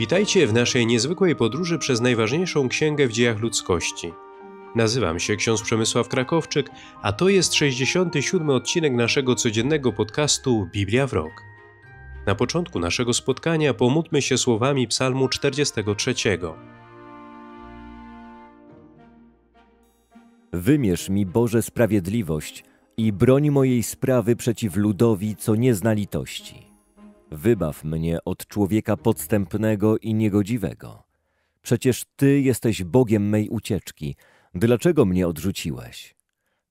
Witajcie w naszej niezwykłej podróży przez najważniejszą księgę w dziejach ludzkości. Nazywam się ksiądz Przemysław Krakowczyk, a to jest 67 odcinek naszego codziennego podcastu Biblia w rok. Na początku naszego spotkania pomódlmy się słowami Psalmu 43. Wymierz mi Boże sprawiedliwość i broń mojej sprawy przeciw ludowi, co nie zna litości. Wybaw mnie od człowieka podstępnego i niegodziwego. Przecież Ty jesteś Bogiem mej ucieczki. Dlaczego mnie odrzuciłeś?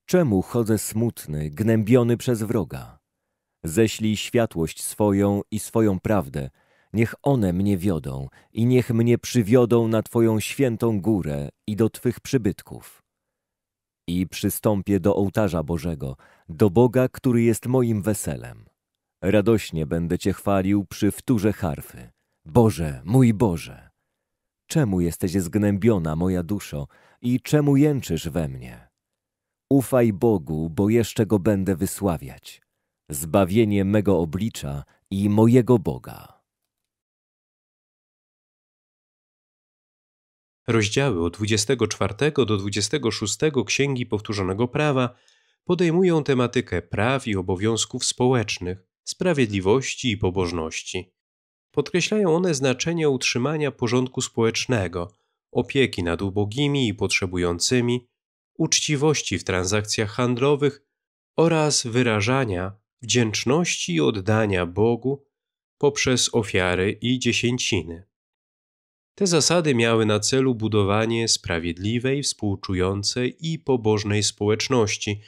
Czemu chodzę smutny, gnębiony przez wroga? Ześlij światłość swoją i swoją prawdę. Niech one mnie wiodą i niech mnie przywiodą na Twoją świętą górę i do Twych przybytków. I przystąpię do ołtarza Bożego, do Boga, który jest moim weselem. Radośnie będę Cię chwalił przy wtórze harfy. Boże, mój Boże! Czemu jesteś zgnębiona, moja duszo, i czemu jęczysz we mnie? Ufaj Bogu, bo jeszcze Go będę wysławiać. Zbawienie mego oblicza i mojego Boga. Rozdziały od 24 do 26 Księgi Powtórzonego Prawa podejmują tematykę praw i obowiązków społecznych, sprawiedliwości i pobożności. Podkreślają one znaczenie utrzymania porządku społecznego, opieki nad ubogimi i potrzebującymi, uczciwości w transakcjach handlowych oraz wyrażania wdzięczności i oddania Bogu poprzez ofiary i dziesięciny. Te zasady miały na celu budowanie sprawiedliwej, współczującej i pobożnej społeczności,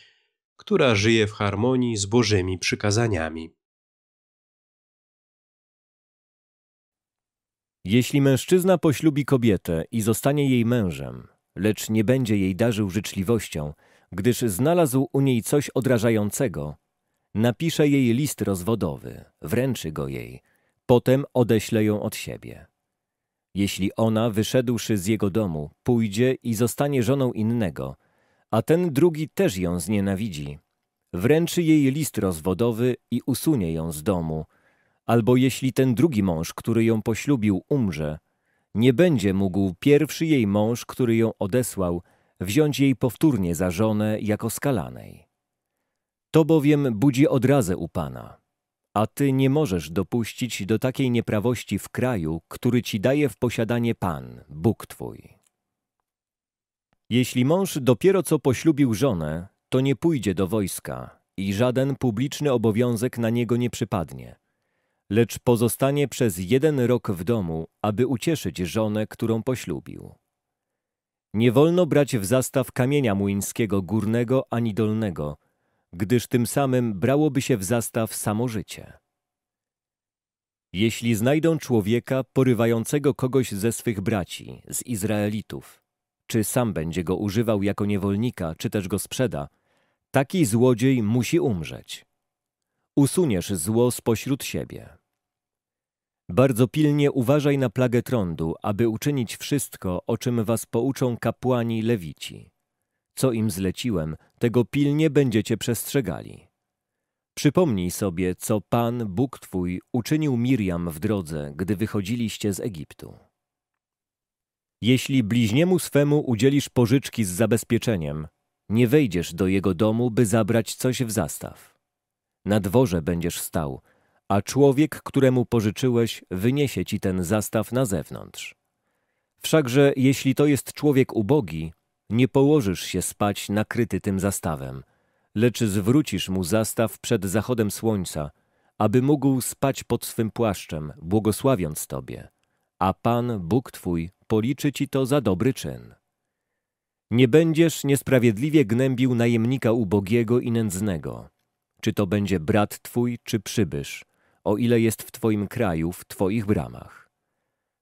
która żyje w harmonii z Bożymi przykazaniami. Jeśli mężczyzna poślubi kobietę i zostanie jej mężem, lecz nie będzie jej darzył życzliwością, gdyż znalazł u niej coś odrażającego, napisze jej list rozwodowy, wręczy go jej, potem odeśle ją od siebie. Jeśli ona, wyszedłszy z jego domu, pójdzie i zostanie żoną innego, a ten drugi też ją znienawidzi, wręczy jej list rozwodowy i usunie ją z domu – albo jeśli ten drugi mąż, który ją poślubił, umrze, nie będzie mógł pierwszy jej mąż, który ją odesłał, wziąć jej powtórnie za żonę jako skalanej. To bowiem budzi odrazę u Pana, a Ty nie możesz dopuścić do takiej nieprawości w kraju, który Ci daje w posiadanie Pan, Bóg Twój. Jeśli mąż dopiero co poślubił żonę, to nie pójdzie do wojska i żaden publiczny obowiązek na niego nie przypadnie – lecz pozostanie przez jeden rok w domu, aby ucieszyć żonę, którą poślubił. Nie wolno brać w zastaw kamienia młyńskiego górnego ani dolnego, gdyż tym samym brałoby się w zastaw samo życie. Jeśli znajdą człowieka porywającego kogoś ze swych braci, z Izraelitów, czy sam będzie go używał jako niewolnika, czy też go sprzeda, taki złodziej musi umrzeć. Usuniesz zło spośród siebie. Bardzo pilnie uważaj na plagę trądu, aby uczynić wszystko, o czym was pouczą kapłani lewici. Co im zleciłem, tego pilnie będziecie przestrzegali. Przypomnij sobie, co Pan, Bóg Twój, uczynił Miriam w drodze, gdy wychodziliście z Egiptu. Jeśli bliźniemu swemu udzielisz pożyczki z zabezpieczeniem, nie wejdziesz do jego domu, by zabrać coś w zastaw. Na dworze będziesz stał – a człowiek, któremu pożyczyłeś, wyniesie ci ten zastaw na zewnątrz. Wszakże, jeśli to jest człowiek ubogi, nie położysz się spać nakryty tym zastawem, lecz zwrócisz mu zastaw przed zachodem słońca, aby mógł spać pod swym płaszczem, błogosławiąc Tobie, a Pan, Bóg Twój, policzy Ci to za dobry czyn. Nie będziesz niesprawiedliwie gnębił najemnika ubogiego i nędznego, czy to będzie brat Twój, czy przybysz, o ile jest w Twoim kraju, w Twoich bramach.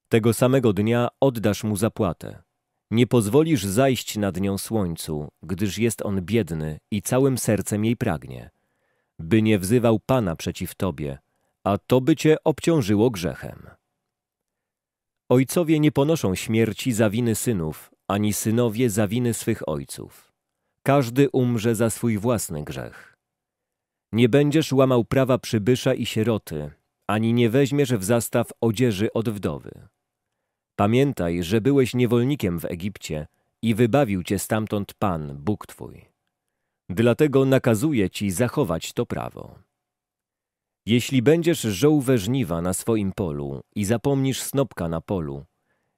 Tego samego dnia oddasz mu zapłatę. Nie pozwolisz zajść nad nią słońcu, gdyż jest on biedny i całym sercem jej pragnie. By nie wzywał Pana przeciw Tobie, a to by Cię obciążyło grzechem. Ojcowie nie ponoszą śmierci za winy synów, ani synowie za winy swych ojców. Każdy umrze za swój własny grzech. Nie będziesz łamał prawa przybysza i sieroty, ani nie weźmiesz w zastaw odzieży od wdowy. Pamiętaj, że byłeś niewolnikiem w Egipcie i wybawił cię stamtąd Pan, Bóg Twój. Dlatego nakazuje ci zachować to prawo. Jeśli będziesz żołwę żniwa na swoim polu i zapomnisz snopka na polu,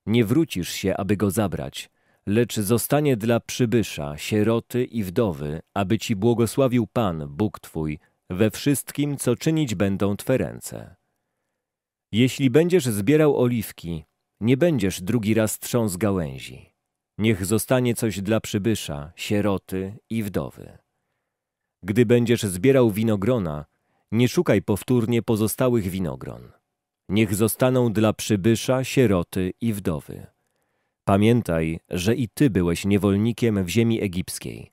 nie wrócisz się, aby go zabrać – lecz zostanie dla przybysza, sieroty i wdowy, aby ci błogosławił Pan, Bóg Twój, we wszystkim, co czynić będą Twe ręce. Jeśli będziesz zbierał oliwki, nie będziesz drugi raz trząsł gałęzi. Niech zostanie coś dla przybysza, sieroty i wdowy. Gdy będziesz zbierał winogrona, nie szukaj powtórnie pozostałych winogron. Niech zostaną dla przybysza, sieroty i wdowy. Pamiętaj, że i ty byłeś niewolnikiem w ziemi egipskiej.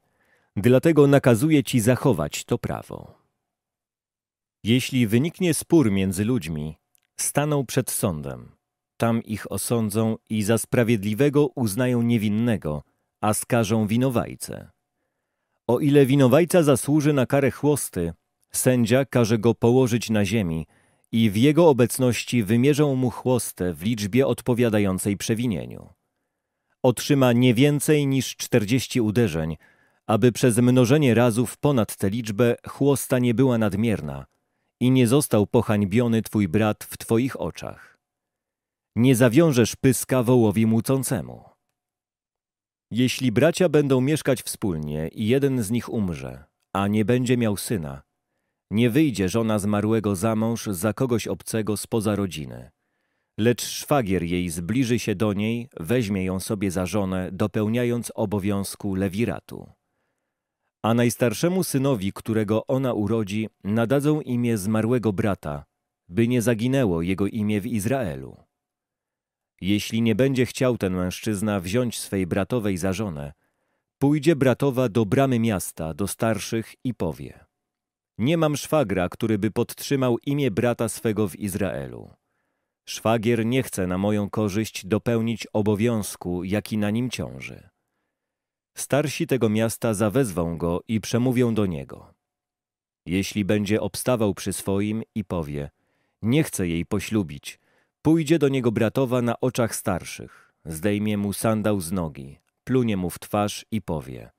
Dlatego nakazuję ci zachować to prawo. Jeśli wyniknie spór między ludźmi, staną przed sądem. Tam ich osądzą i za sprawiedliwego uznają niewinnego, a skażą winowajcę. O ile winowajca zasłuży na karę chłosty, sędzia każe go położyć na ziemi i w jego obecności wymierzą mu chłostę w liczbie odpowiadającej przewinieniu otrzyma nie więcej niż 40 uderzeń, aby przez mnożenie razów ponad tę liczbę chłosta nie była nadmierna i nie został pohańbiony twój brat w twoich oczach. Nie zawiążesz pyska wołowi mucącemu. Jeśli bracia będą mieszkać wspólnie i jeden z nich umrze, a nie będzie miał syna, nie wyjdzie żona zmarłego za mąż za kogoś obcego spoza rodziny Lecz szwagier jej zbliży się do niej, weźmie ją sobie za żonę, dopełniając obowiązku lewiratu. A najstarszemu synowi, którego ona urodzi, nadadzą imię zmarłego brata, by nie zaginęło jego imię w Izraelu. Jeśli nie będzie chciał ten mężczyzna wziąć swej bratowej za żonę, pójdzie bratowa do bramy miasta, do starszych i powie – nie mam szwagra, który by podtrzymał imię brata swego w Izraelu. Szwagier nie chce na moją korzyść dopełnić obowiązku, jaki na nim ciąży. Starsi tego miasta zawezwą go i przemówią do niego. Jeśli będzie obstawał przy swoim i powie, nie chce jej poślubić, pójdzie do niego bratowa na oczach starszych, zdejmie mu sandał z nogi, plunie mu w twarz i powie,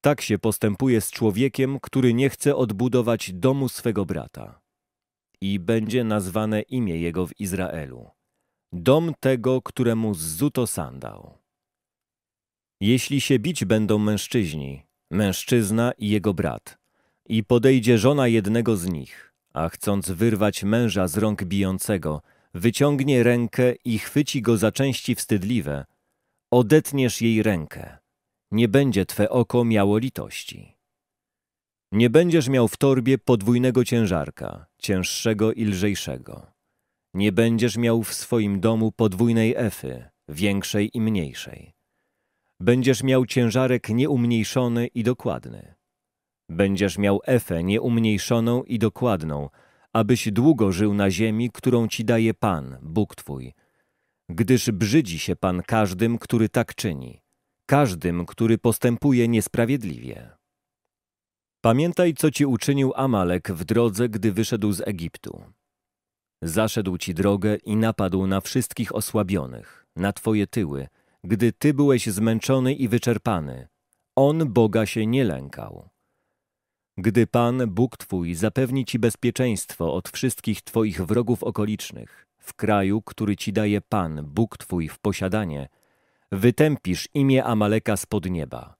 tak się postępuje z człowiekiem, który nie chce odbudować domu swego brata i będzie nazwane imię jego w Izraelu. Dom tego, któremu zzuto sandał. Jeśli się bić będą mężczyźni, mężczyzna i jego brat, i podejdzie żona jednego z nich, a chcąc wyrwać męża z rąk bijącego, wyciągnie rękę i chwyci go za części wstydliwe, odetniesz jej rękę. Nie będzie twe oko miało litości. Nie będziesz miał w torbie podwójnego ciężarka, cięższego i lżejszego. Nie będziesz miał w swoim domu podwójnej efy, większej i mniejszej. Będziesz miał ciężarek nieumniejszony i dokładny. Będziesz miał efę nieumniejszoną i dokładną, abyś długo żył na ziemi, którą ci daje Pan, Bóg Twój. Gdyż brzydzi się Pan każdym, który tak czyni, każdym, który postępuje niesprawiedliwie. Pamiętaj, co ci uczynił Amalek w drodze, gdy wyszedł z Egiptu. Zaszedł ci drogę i napadł na wszystkich osłabionych, na twoje tyły, gdy ty byłeś zmęczony i wyczerpany. On Boga się nie lękał. Gdy Pan, Bóg Twój, zapewni Ci bezpieczeństwo od wszystkich Twoich wrogów okolicznych, w kraju, który Ci daje Pan, Bóg Twój, w posiadanie, wytępisz imię Amaleka spod nieba.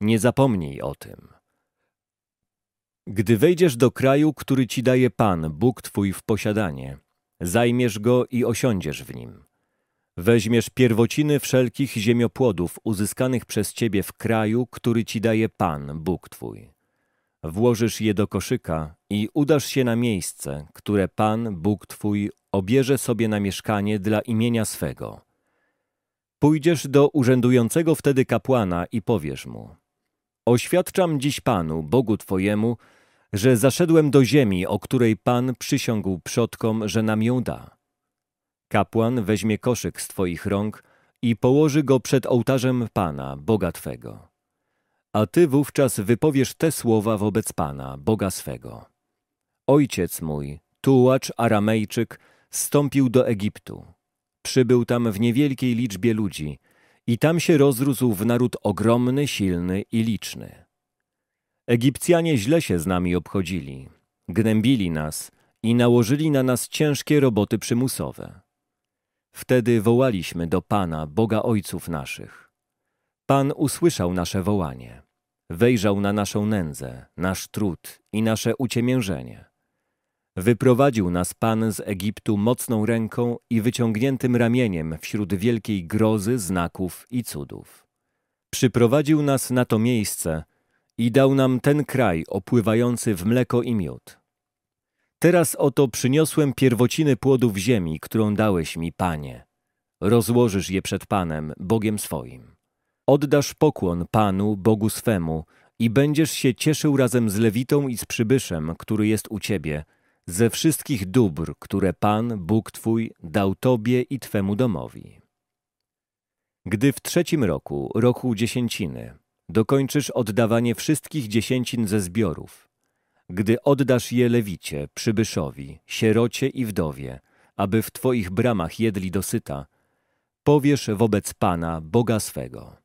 Nie zapomnij o tym. Gdy wejdziesz do kraju, który ci daje Pan, Bóg Twój w posiadanie, zajmiesz go i osiądziesz w nim. Weźmiesz pierwociny wszelkich ziemiopłodów uzyskanych przez Ciebie w kraju, który Ci daje Pan, Bóg Twój. Włożysz je do koszyka i udasz się na miejsce, które Pan, Bóg Twój, obierze sobie na mieszkanie dla imienia swego. Pójdziesz do urzędującego wtedy kapłana i powiesz mu – Oświadczam dziś Panu, Bogu Twojemu, że zaszedłem do ziemi, o której Pan przysiągł przodkom, że nam ją da. Kapłan weźmie koszyk z Twoich rąk i położy go przed ołtarzem Pana, Boga Twego. A Ty wówczas wypowiesz te słowa wobec Pana, Boga swego. Ojciec mój, tułacz Aramejczyk, stąpił do Egiptu. Przybył tam w niewielkiej liczbie ludzi i tam się rozrósł w naród ogromny, silny i liczny. Egipcjanie źle się z nami obchodzili, gnębili nas i nałożyli na nas ciężkie roboty przymusowe. Wtedy wołaliśmy do Pana, Boga Ojców naszych. Pan usłyszał nasze wołanie, wejrzał na naszą nędzę, nasz trud i nasze uciemiężenie. Wyprowadził nas Pan z Egiptu mocną ręką i wyciągniętym ramieniem wśród wielkiej grozy, znaków i cudów. Przyprowadził nas na to miejsce, i dał nam ten kraj opływający w mleko i miód. Teraz oto przyniosłem pierwociny płodów ziemi, którą dałeś mi, Panie. Rozłożysz je przed Panem, Bogiem swoim. Oddasz pokłon Panu, Bogu swemu, i będziesz się cieszył razem z Lewitą i z przybyszem, który jest u Ciebie, ze wszystkich dóbr, które Pan, Bóg Twój, dał Tobie i Twemu domowi. Gdy w trzecim roku, roku dziesięciny, dokończysz oddawanie wszystkich dziesięcin ze zbiorów. Gdy oddasz je lewicie, przybyszowi, sierocie i wdowie, aby w Twoich bramach jedli dosyta, powiesz wobec Pana, Boga swego.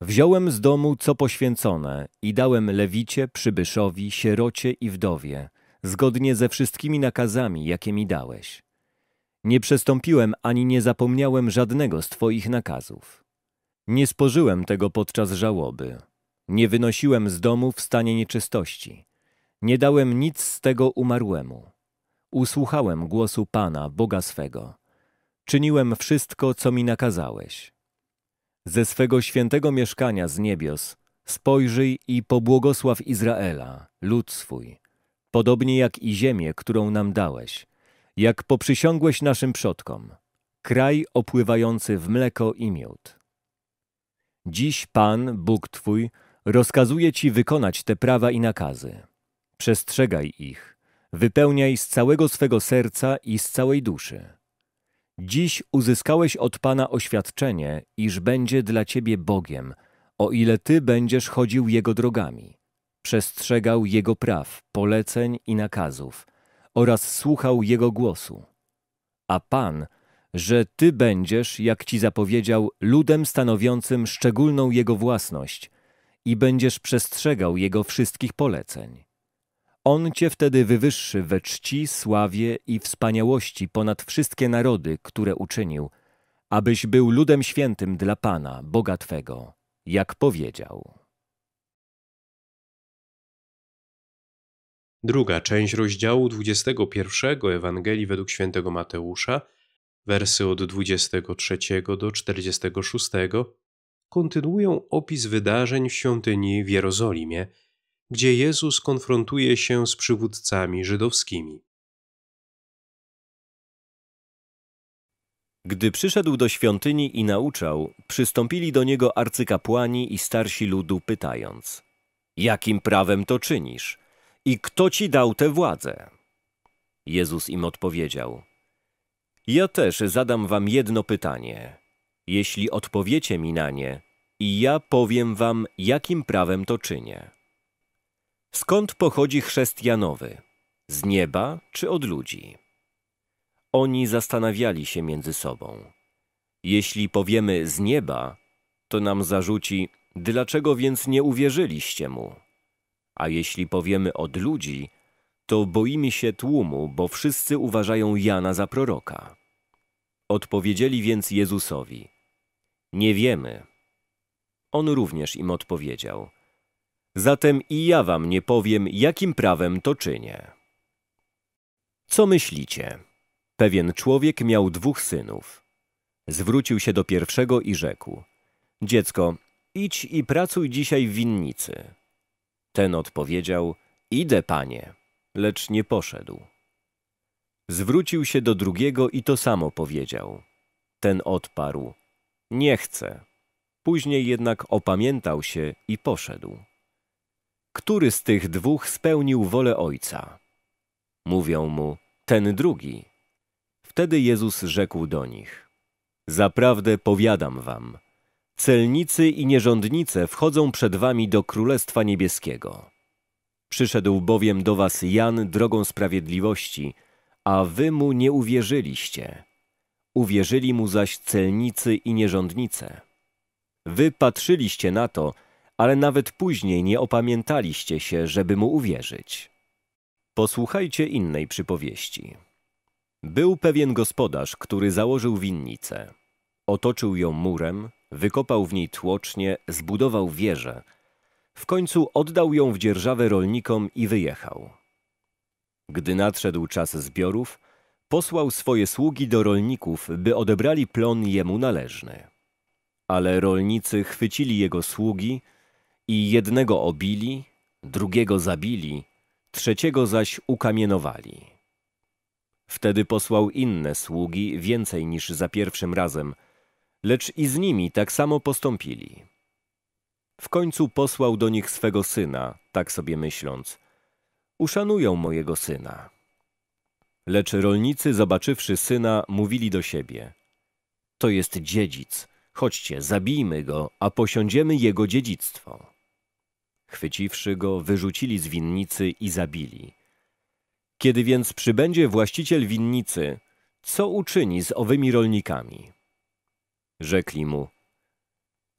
Wziąłem z domu co poświęcone i dałem lewicie, przybyszowi, sierocie i wdowie, zgodnie ze wszystkimi nakazami, jakie mi dałeś. Nie przestąpiłem ani nie zapomniałem żadnego z Twoich nakazów. Nie spożyłem tego podczas żałoby. Nie wynosiłem z domu w stanie nieczystości. Nie dałem nic z tego umarłemu. Usłuchałem głosu Pana, Boga swego. Czyniłem wszystko, co mi nakazałeś. Ze swego świętego mieszkania z niebios spojrzyj i pobłogosław Izraela, lud swój, podobnie jak i ziemię, którą nam dałeś, jak poprzysiągłeś naszym przodkom, kraj opływający w mleko i miód. Dziś Pan, Bóg Twój, rozkazuje Ci wykonać te prawa i nakazy. Przestrzegaj ich, wypełniaj z całego swego serca i z całej duszy. Dziś uzyskałeś od Pana oświadczenie, iż będzie dla Ciebie Bogiem, o ile Ty będziesz chodził Jego drogami, przestrzegał Jego praw, poleceń i nakazów oraz słuchał Jego głosu. A Pan – że Ty będziesz, jak Ci zapowiedział, ludem stanowiącym szczególną Jego własność i będziesz przestrzegał Jego wszystkich poleceń. On Cię wtedy wywyższy we czci, sławie i wspaniałości ponad wszystkie narody, które uczynił, abyś był ludem świętym dla Pana, Boga Twego, jak powiedział. Druga część rozdziału 21 Ewangelii według świętego Mateusza – wersy od 23 do 46, kontynuują opis wydarzeń w świątyni w Jerozolimie, gdzie Jezus konfrontuje się z przywódcami żydowskimi. Gdy przyszedł do świątyni i nauczał, przystąpili do niego arcykapłani i starsi ludu, pytając: Jakim prawem to czynisz? I kto ci dał tę władzę? Jezus im odpowiedział: ja też zadam wam jedno pytanie. Jeśli odpowiecie mi na nie, i ja powiem wam, jakim prawem to czynię. Skąd pochodzi chrześcijanowy? Z nieba czy od ludzi? Oni zastanawiali się między sobą. Jeśli powiemy z nieba, to nam zarzuci, dlaczego więc nie uwierzyliście mu? A jeśli powiemy od ludzi, to boimy się tłumu, bo wszyscy uważają Jana za proroka. Odpowiedzieli więc Jezusowi: Nie wiemy. On również im odpowiedział: Zatem i ja wam nie powiem, jakim prawem to czynię. Co myślicie? Pewien człowiek miał dwóch synów. Zwrócił się do pierwszego i rzekł: Dziecko, idź i pracuj dzisiaj w winnicy. Ten odpowiedział: Idę, panie, lecz nie poszedł. Zwrócił się do drugiego i to samo powiedział. Ten odparł: Nie chcę. Później jednak opamiętał się i poszedł. Który z tych dwóch spełnił wolę ojca? Mówią mu: Ten drugi. Wtedy Jezus rzekł do nich: Zaprawdę powiadam wam, celnicy i nierządnice wchodzą przed wami do królestwa niebieskiego. Przyszedł bowiem do was Jan drogą sprawiedliwości a wy mu nie uwierzyliście. Uwierzyli mu zaś celnicy i nierządnice. Wy patrzyliście na to, ale nawet później nie opamiętaliście się, żeby mu uwierzyć. Posłuchajcie innej przypowieści. Był pewien gospodarz, który założył winnicę. Otoczył ją murem, wykopał w niej tłocznie, zbudował wieżę. W końcu oddał ją w dzierżawę rolnikom i wyjechał. Gdy nadszedł czas zbiorów, posłał swoje sługi do rolników, by odebrali plon jemu należny. Ale rolnicy chwycili jego sługi i jednego obili, drugiego zabili, trzeciego zaś ukamienowali. Wtedy posłał inne sługi, więcej niż za pierwszym razem, lecz i z nimi tak samo postąpili. W końcu posłał do nich swego syna, tak sobie myśląc – uszanują mojego syna. Lecz rolnicy, zobaczywszy syna, mówili do siebie: To jest dziedzic, chodźcie, zabijmy go, a posiądziemy jego dziedzictwo. Chwyciwszy go, wyrzucili z winnicy i zabili. Kiedy więc przybędzie właściciel winnicy, co uczyni z owymi rolnikami? Rzekli mu: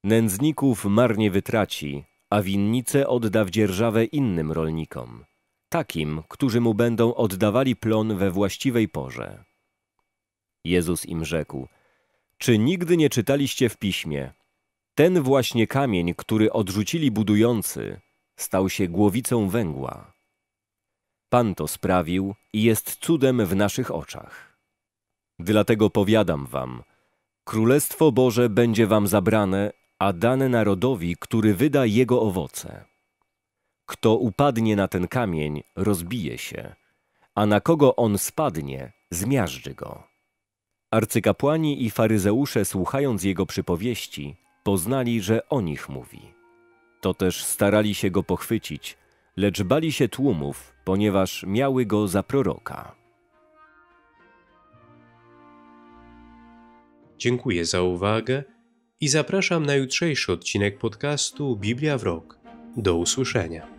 Nędzników marnie wytraci, a winnicę odda w dzierżawę innym rolnikom takim, którzy mu będą oddawali plon we właściwej porze. Jezus im rzekł: Czy nigdy nie czytaliście w piśmie? Ten właśnie kamień, który odrzucili budujący, stał się głowicą węgła. Pan to sprawił i jest cudem w naszych oczach. Dlatego powiadam wam: Królestwo Boże będzie wam zabrane, a dane narodowi, który wyda jego owoce. Kto upadnie na ten kamień, rozbije się, a na kogo on spadnie, zmiażdży go. Arcykapłani i faryzeusze, słuchając jego przypowieści, poznali, że o nich mówi. Toteż starali się go pochwycić, lecz bali się tłumów, ponieważ miały go za proroka. Dziękuję za uwagę i zapraszam na jutrzejszy odcinek podcastu Biblia w Rok. Do usłyszenia.